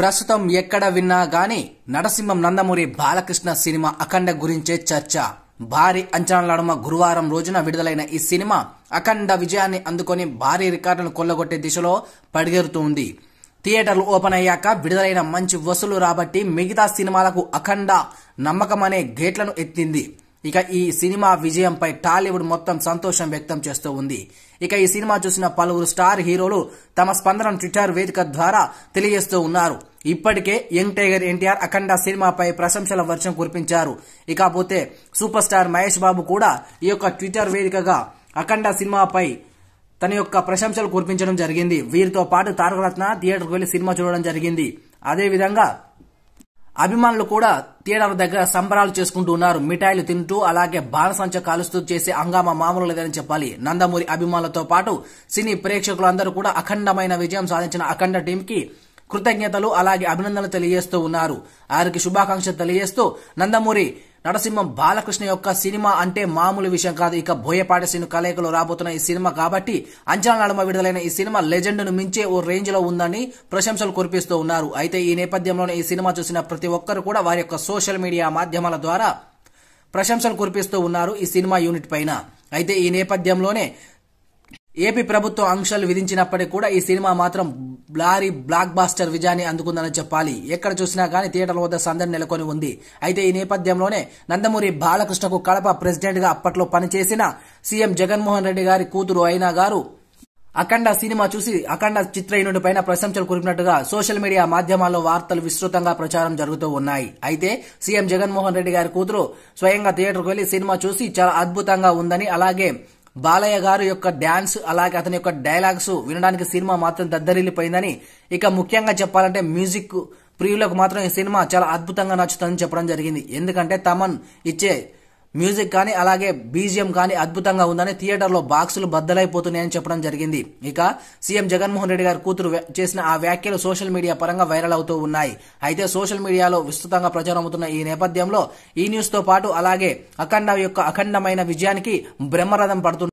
ప్రస్తుతం ఎక్కడ విన్నా గాని నరసింహం నందమూరి బాలకృష్ణ సినిమా అఖండ గురించే చర్చ భారీ అంచనాల నడుమ గురువారం రోజున విడుదలైన ఈ సినిమా అఖండ విజయాన్ని అందుకొని భారీ రికార్డును కొల్లగొట్టే దిశలో పడిగెరుతుంది థియేటర్లు ఓపెన్ అయ్యాక విడుదలైన మంచి వసూలు రాబట్టి మిగతా సినిమాలకు అఖండ నమ్మకం అనే గేట్లను ఎత్తింది ఇక ఈ సినిమా విజయంపై టాలీవుడ్ మొత్తం సంతోషం వ్యక్తం చేస్తూ ఉంది ఇక ఈ సినిమా చూసిన పలువురు స్టార్ హీరోలు తమ స్పందన ట్విట్టర్ వేదిక ద్వారా తెలియజేస్తూ ఉన్నారు ఇప్పటికే యంగ్ టైగర్ ఎన్టీఆర్ అఖండ సినిమాపై ప్రశంసల వర్షం కురిపించారు ఇకపోతే సూపర్ స్టార్ మహేష్ బాబు కూడా ఈ యొక్క ట్విట్టర్ వేదికగా అఖండ సినిమాపై తన యొక్క ప్రశంసలు కురిపించడం జరిగింది వీరితో పాటు తారకరత్న థియేటర్కు వెళ్లి సినిమా చూడడం జరిగింది అదేవిధంగా అభిమానులు కూడా థియేటర్ దగ్గర సంబరాలు చేసుకుంటూ ఉన్నారు మిఠాయిలు తింటూ అలాగే బాణసంచ కాలుస్తూ చేసే హంగామా మామూలు లేదని చెప్పాలి నందమూరి అభిమానులతో పాటు సినీ ప్రేక్షకులు అందరూ కూడా అఖండమైన విజయం సాధించిన అఖండ టీంకి కృతజ్ఞతలు అలాగే అభినందనలు తెలియజేస్తూ ఉన్నారు వారికి శుభాకాంక్షలు తెలియజేస్తూ నందమూరి నరసింహం బాలకృష్ణ యొక్క సినిమా అంటే మామూలు విషయం కాదు ఇక బోయపాటి సిను కలయికలో రాబోతున్న ఈ సినిమా కాబట్టి అంచనా నడుమ విడుదలైన ఈ సినిమా ను మించే ఓ రేంజ్ లో ఉందని ప్రశంసలు కురిపిస్తూ ఉన్నారు అయితే ఈ నేపథ్యంలోనే ఈ సినిమా చూసిన ప్రతి ఒక్కరు కూడా వారి యొక్క సోషల్ మీడియా మాధ్యమాల ద్వారా ప్రశంసలు కురిపిస్తూ ఉన్నారు ఈ సినిమా యూనిట్ పైన అయితే ఈ నేపథ్యంలోనే ఏపీ ప్రభుత్వం ఆంక్షలు విధించినప్పటికీ కూడా ఈ సినిమా మాత్రం భారీ బ్లాక్ బాస్టర్ విజయాన్ని అందుకుందని చెప్పాలి ఎక్కడ చూసినా కానీ థియేటర్ల వద్ద సందడి నెలకొని ఉంది అయితే ఈ నేపథ్యంలోనే నందమూరి బాలకృష్ణకు కడప ప్రెసిడెంట్ గా అప్పట్లో పనిచేసిన సీఎం జగన్మోహన్ రెడ్డి గారి కూతురు అయినా గారు అఖండ సినిమా చూసి అఖండ యూనిట్ పైన ప్రశంసలు కురిపినట్టుగా సోషల్ మీడియా మాధ్యమాల్లో వార్తలు విస్తృతంగా ప్రచారం జరుగుతూ ఉన్నాయి అయితే సీఎం జగన్మోహన్ రెడ్డి గారి కూతురు స్వయంగా థియేటర్కు వెళ్లి సినిమా చూసి చాలా అద్భుతంగా ఉందని అలాగే బాలయ్య గారు యొక్క డ్యాన్స్ అలాగే అతని యొక్క డైలాగ్స్ వినడానికి సినిమా మాత్రం దద్దరిల్లిపోయిందని ఇక ముఖ్యంగా చెప్పాలంటే మ్యూజిక్ ప్రియులకు మాత్రం ఈ సినిమా చాలా అద్భుతంగా నచ్చుతుందని చెప్పడం జరిగింది ఎందుకంటే తమన్ ఇచ్చే మ్యూజిక్ కానీ అలాగే బీజిఎం కానీ అద్భుతంగా ఉందని థియేటర్లో బాక్సులు బద్దలైపోతున్నాయని చెప్పడం జరిగింది ఇక సీఎం జగన్మోహన్ రెడ్డి గారి కూతురు చేసిన ఆ వ్యాఖ్యలు సోషల్ మీడియా పరంగా వైరల్ అవుతూ ఉన్నాయి అయితే సోషల్ మీడియాలో విస్తృతంగా ప్రచారం అవుతున్న ఈ నేపథ్యంలో ఈ న్యూస్తో పాటు అలాగే అఖండ యొక్క అఖండమైన విజయానికి బ్రహ్మరథం పడుతుంది